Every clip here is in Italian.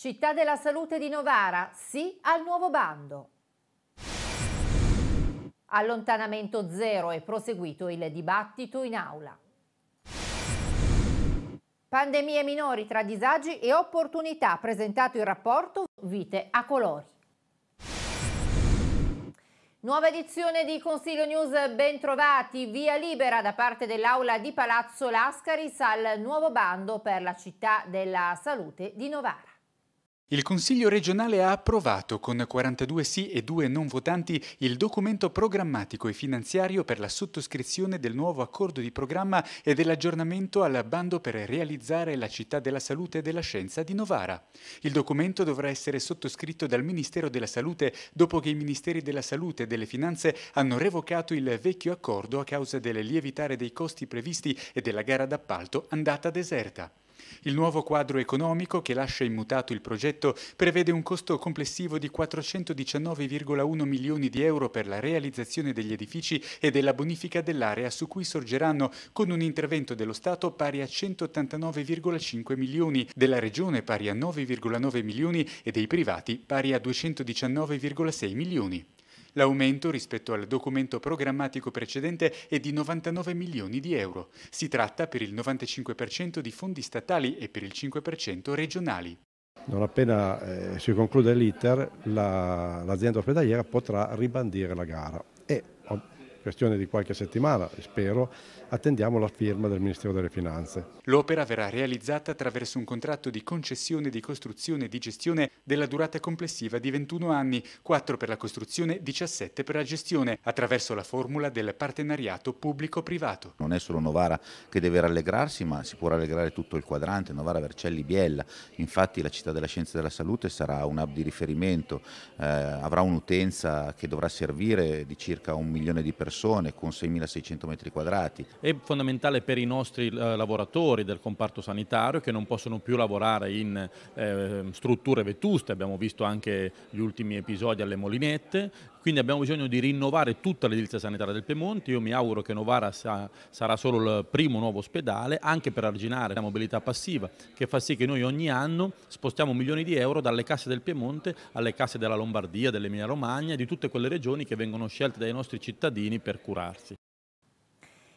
Città della Salute di Novara, sì al nuovo bando. Allontanamento zero è proseguito il dibattito in aula. Pandemie minori tra disagi e opportunità, presentato il rapporto Vite a colori. Nuova edizione di Consiglio News, bentrovati, via libera da parte dell'aula di Palazzo Lascaris al nuovo bando per la città della salute di Novara. Il Consiglio regionale ha approvato con 42 sì e 2 non votanti il documento programmatico e finanziario per la sottoscrizione del nuovo accordo di programma e dell'aggiornamento al bando per realizzare la città della salute e della scienza di Novara. Il documento dovrà essere sottoscritto dal Ministero della Salute dopo che i Ministeri della Salute e delle Finanze hanno revocato il vecchio accordo a causa del lievitare dei costi previsti e della gara d'appalto andata deserta. Il nuovo quadro economico, che lascia immutato il progetto, prevede un costo complessivo di 419,1 milioni di euro per la realizzazione degli edifici e della bonifica dell'area su cui sorgeranno, con un intervento dello Stato pari a 189,5 milioni, della Regione pari a 9,9 milioni e dei privati pari a 219,6 milioni. L'aumento rispetto al documento programmatico precedente è di 99 milioni di euro. Si tratta per il 95% di fondi statali e per il 5% regionali. Non appena eh, si conclude l'iter, l'azienda la, ospedaliera potrà ribandire la gara questione di qualche settimana, spero, attendiamo la firma del Ministero delle Finanze. L'opera verrà realizzata attraverso un contratto di concessione di costruzione e di gestione della durata complessiva di 21 anni, 4 per la costruzione, 17 per la gestione, attraverso la formula del partenariato pubblico-privato. Non è solo Novara che deve rallegrarsi, ma si può rallegrare tutto il quadrante, Novara, Vercelli, Biella. Infatti la città della scienza e della salute sarà un hub di riferimento, eh, avrà un'utenza che dovrà servire di circa un milione di persone persone con 6.600 metri quadrati. È fondamentale per i nostri eh, lavoratori del comparto sanitario che non possono più lavorare in eh, strutture vetuste, abbiamo visto anche gli ultimi episodi alle molinette, quindi abbiamo bisogno di rinnovare tutta l'edilizia sanitaria del Piemonte, io mi auguro che Novara sa, sarà solo il primo nuovo ospedale, anche per arginare la mobilità passiva, che fa sì che noi ogni anno spostiamo milioni di euro dalle casse del Piemonte alle casse della Lombardia, dell'Emilia Romagna e di tutte quelle regioni che vengono scelte dai nostri cittadini per curarsi.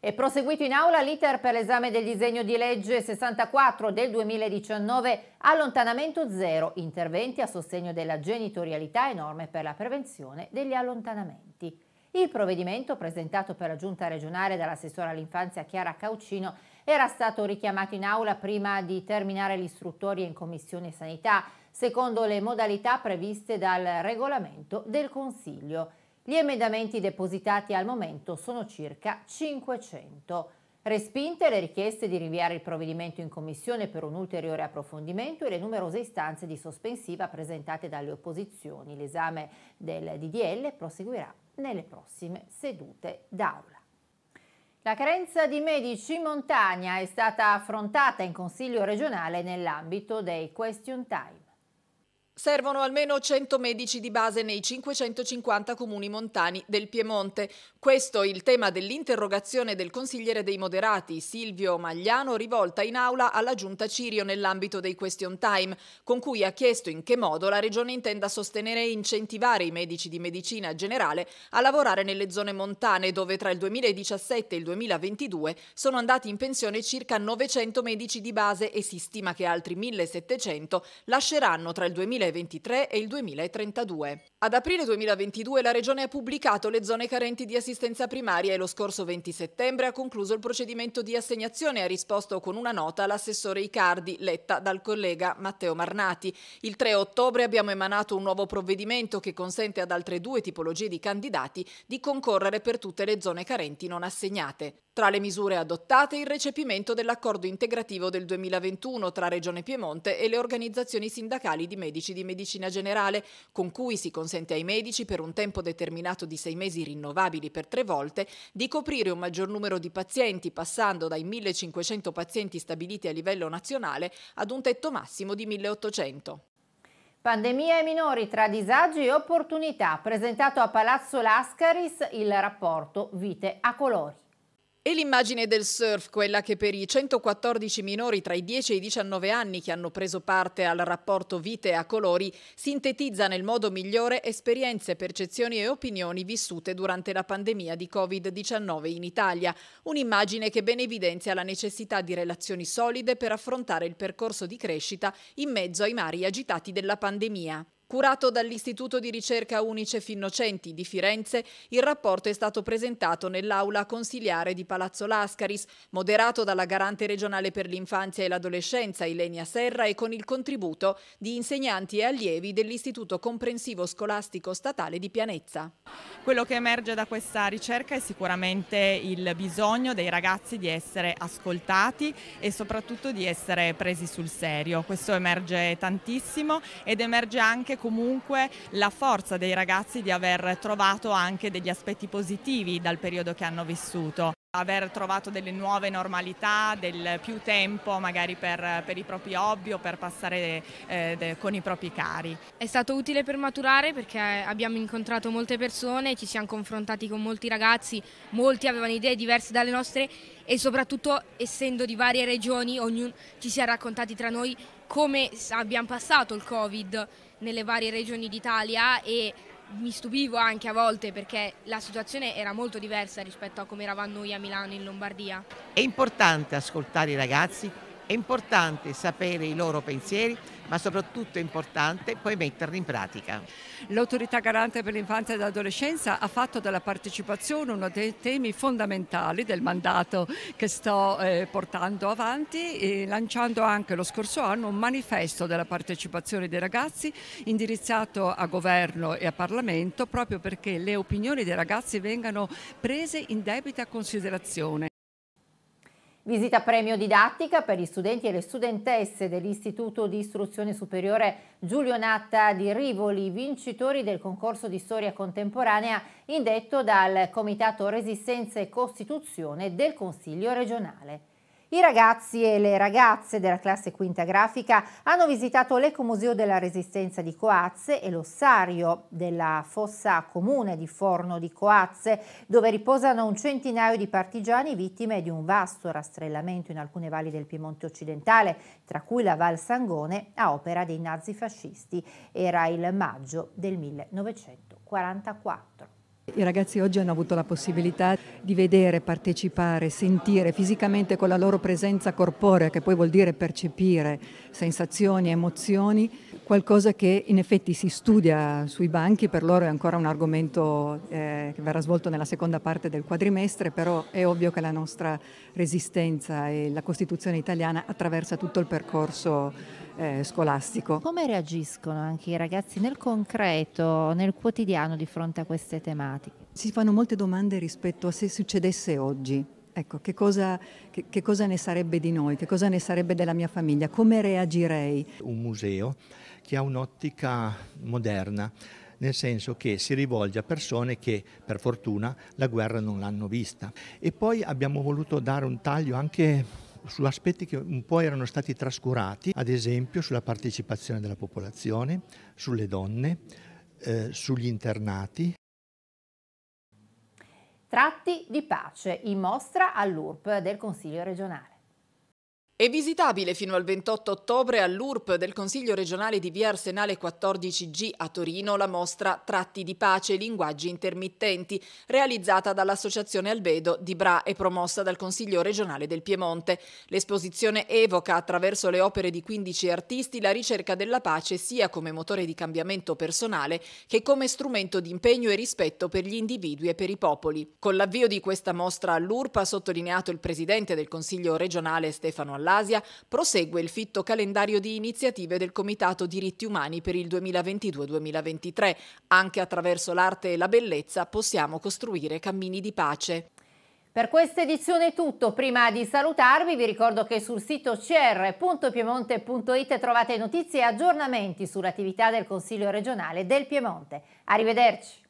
È proseguito in aula l'iter per l'esame del disegno di legge 64 del 2019 allontanamento zero, interventi a sostegno della genitorialità e norme per la prevenzione degli allontanamenti. Il provvedimento presentato per la giunta regionale dall'assessore all'infanzia Chiara Caucino era stato richiamato in aula prima di terminare l'istruttoria in commissione sanità, secondo le modalità previste dal regolamento del Consiglio. Gli emendamenti depositati al momento sono circa 500. Respinte le richieste di rinviare il provvedimento in commissione per un ulteriore approfondimento e le numerose istanze di sospensiva presentate dalle opposizioni. L'esame del DDL proseguirà nelle prossime sedute d'aula. La carenza di medici in montagna è stata affrontata in Consiglio regionale nell'ambito dei Question Time. Servono almeno 100 medici di base nei 550 comuni montani del Piemonte. Questo è il tema dell'interrogazione del consigliere dei moderati Silvio Magliano rivolta in aula alla giunta Cirio nell'ambito dei question time, con cui ha chiesto in che modo la regione intenda sostenere e incentivare i medici di medicina generale a lavorare nelle zone montane dove tra il 2017 e il 2022 sono andati in pensione circa 900 medici di base e si stima che altri 1700 lasceranno tra il 2017 2023 e il 2032. Ad aprile 2022 la Regione ha pubblicato le zone carenti di assistenza primaria e lo scorso 20 settembre ha concluso il procedimento di assegnazione e ha risposto con una nota all'assessore Icardi, letta dal collega Matteo Marnati. Il 3 ottobre abbiamo emanato un nuovo provvedimento che consente ad altre due tipologie di candidati di concorrere per tutte le zone carenti non assegnate. Tra le misure adottate il recepimento dell'accordo integrativo del 2021 tra Regione Piemonte e le organizzazioni sindacali di medici di medicina generale, con cui si consente ai medici per un tempo determinato di sei mesi rinnovabili per tre volte di coprire un maggior numero di pazienti passando dai 1500 pazienti stabiliti a livello nazionale ad un tetto massimo di 1800. Pandemia e minori tra disagi e opportunità, presentato a Palazzo Lascaris il rapporto Vite a colori. E l'immagine del surf, quella che per i 114 minori tra i 10 e i 19 anni che hanno preso parte al rapporto vite a colori, sintetizza nel modo migliore esperienze, percezioni e opinioni vissute durante la pandemia di Covid-19 in Italia. Un'immagine che ben evidenzia la necessità di relazioni solide per affrontare il percorso di crescita in mezzo ai mari agitati della pandemia. Curato dall'Istituto di ricerca Unicef Innocenti di Firenze, il rapporto è stato presentato nell'aula consiliare di Palazzo Lascaris, moderato dalla garante regionale per l'infanzia e l'adolescenza Ilenia Serra e con il contributo di insegnanti e allievi dell'Istituto Comprensivo Scolastico Statale di Pianezza. Quello che emerge da questa ricerca è sicuramente il bisogno dei ragazzi di essere ascoltati e soprattutto di essere presi sul serio. Questo emerge tantissimo ed emerge anche comunque la forza dei ragazzi di aver trovato anche degli aspetti positivi dal periodo che hanno vissuto aver trovato delle nuove normalità, del più tempo magari per, per i propri hobby o per passare eh, de, con i propri cari. È stato utile per maturare perché abbiamo incontrato molte persone, ci siamo confrontati con molti ragazzi, molti avevano idee diverse dalle nostre e soprattutto essendo di varie regioni ognuno ci si è raccontati tra noi come abbiamo passato il Covid nelle varie regioni d'Italia e mi stupivo anche a volte perché la situazione era molto diversa rispetto a come eravamo noi a Milano in Lombardia. È importante ascoltare i ragazzi è importante sapere i loro pensieri, ma soprattutto è importante poi metterli in pratica. L'autorità garante per l'infanzia e l'adolescenza ha fatto della partecipazione uno dei temi fondamentali del mandato che sto eh, portando avanti, eh, lanciando anche lo scorso anno un manifesto della partecipazione dei ragazzi indirizzato a governo e a Parlamento proprio perché le opinioni dei ragazzi vengano prese in debita considerazione. Visita premio didattica per gli studenti e le studentesse dell'Istituto di Istruzione Superiore Giulio Natta di Rivoli, vincitori del concorso di storia contemporanea indetto dal Comitato Resistenza e Costituzione del Consiglio regionale. I ragazzi e le ragazze della classe quinta grafica hanno visitato l'Ecomuseo della Resistenza di Coazze e l'ossario della fossa comune di Forno di Coazze, dove riposano un centinaio di partigiani vittime di un vasto rastrellamento in alcune valli del Piemonte occidentale, tra cui la Val Sangone, a opera dei nazifascisti. Era il maggio del 1944. I ragazzi oggi hanno avuto la possibilità di vedere, partecipare, sentire fisicamente con la loro presenza corporea, che poi vuol dire percepire sensazioni, emozioni, qualcosa che in effetti si studia sui banchi, per loro è ancora un argomento eh, che verrà svolto nella seconda parte del quadrimestre, però è ovvio che la nostra resistenza e la Costituzione italiana attraversa tutto il percorso eh, scolastico. Come reagiscono anche i ragazzi nel concreto, nel quotidiano di fronte a queste tematiche? si fanno molte domande rispetto a se succedesse oggi. Ecco, che cosa, che, che cosa ne sarebbe di noi, che cosa ne sarebbe della mia famiglia, come reagirei? Un museo che ha un'ottica moderna, nel senso che si rivolge a persone che per fortuna la guerra non l'hanno vista. E poi abbiamo voluto dare un taglio anche su aspetti che un po' erano stati trascurati, ad esempio sulla partecipazione della popolazione, sulle donne, eh, sugli internati. Tratti di pace in mostra all'URP del Consiglio regionale. È visitabile fino al 28 ottobre all'URP del Consiglio regionale di Via Arsenale 14G a Torino la mostra Tratti di pace e linguaggi intermittenti, realizzata dall'Associazione Albedo di Bra e promossa dal Consiglio regionale del Piemonte. L'esposizione evoca attraverso le opere di 15 artisti la ricerca della pace sia come motore di cambiamento personale che come strumento di impegno e rispetto per gli individui e per i popoli. Con l'avvio di questa mostra all'URP ha sottolineato il presidente del Consiglio regionale Stefano Allà dall'Asia, prosegue il fitto calendario di iniziative del Comitato Diritti Umani per il 2022-2023. Anche attraverso l'arte e la bellezza possiamo costruire cammini di pace. Per questa edizione è tutto. Prima di salutarvi vi ricordo che sul sito cr.piemonte.it trovate notizie e aggiornamenti sull'attività del Consiglio regionale del Piemonte. Arrivederci.